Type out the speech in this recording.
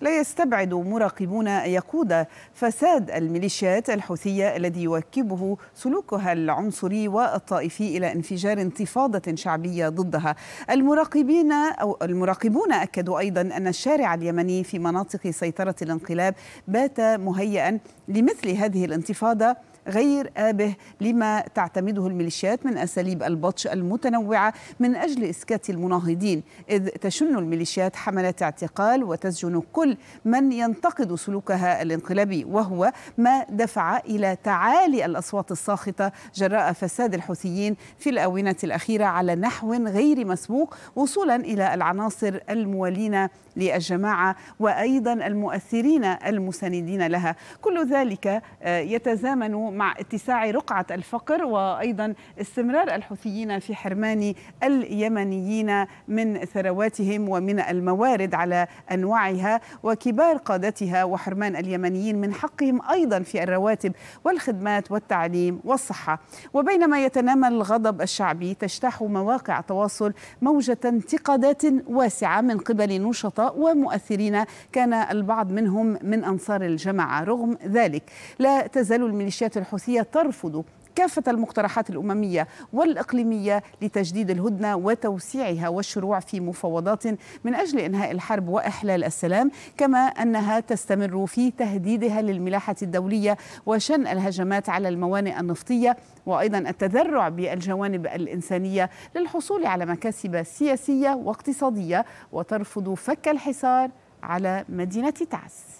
لا يستبعد مراقبون أن يقود فساد الميليشيات الحوثية الذي يواكبه سلوكها العنصري والطائفي إلى انفجار انتفاضة شعبية ضدها المراقبين أو المراقبون أكدوا أيضا أن الشارع اليمني في مناطق سيطرة الانقلاب بات مهيئا لمثل هذه الانتفاضة غير آبه لما تعتمده الميليشيات من أساليب البطش المتنوعة من أجل إسكات المناهضين إذ تشن الميليشيات حملات اعتقال وتسجن كل من ينتقد سلوكها الانقلابي وهو ما دفع إلى تعالي الأصوات الساخطة جراء فساد الحوثيين في الآونة الأخيرة على نحو غير مسبوق وصولا إلى العناصر الموالين للجماعة وأيضا المؤثرين المساندين لها كل ذلك آه، يتزامن مع اتساع رقعة الفقر وأيضا استمرار الحوثيين في حرمان اليمنيين من ثرواتهم ومن الموارد على أنواعها وكبار قادتها وحرمان اليمنيين من حقهم أيضا في الرواتب والخدمات والتعليم والصحة وبينما يتنامى الغضب الشعبي تجتاح مواقع التواصل موجة انتقادات واسعة من قبل نشطاء ومؤثرين كان البعض منهم من أنصار الجماعة رغم ذلك لا تزال الميليشيات الحوثية ترفض كافة المقترحات الأممية والإقليمية لتجديد الهدنة وتوسيعها والشروع في مفاوضات من أجل إنهاء الحرب وإحلال السلام كما أنها تستمر في تهديدها للملاحة الدولية وشن الهجمات على الموانئ النفطية وأيضا التذرع بالجوانب الإنسانية للحصول على مكاسب سياسية واقتصادية وترفض فك الحصار على مدينة تعز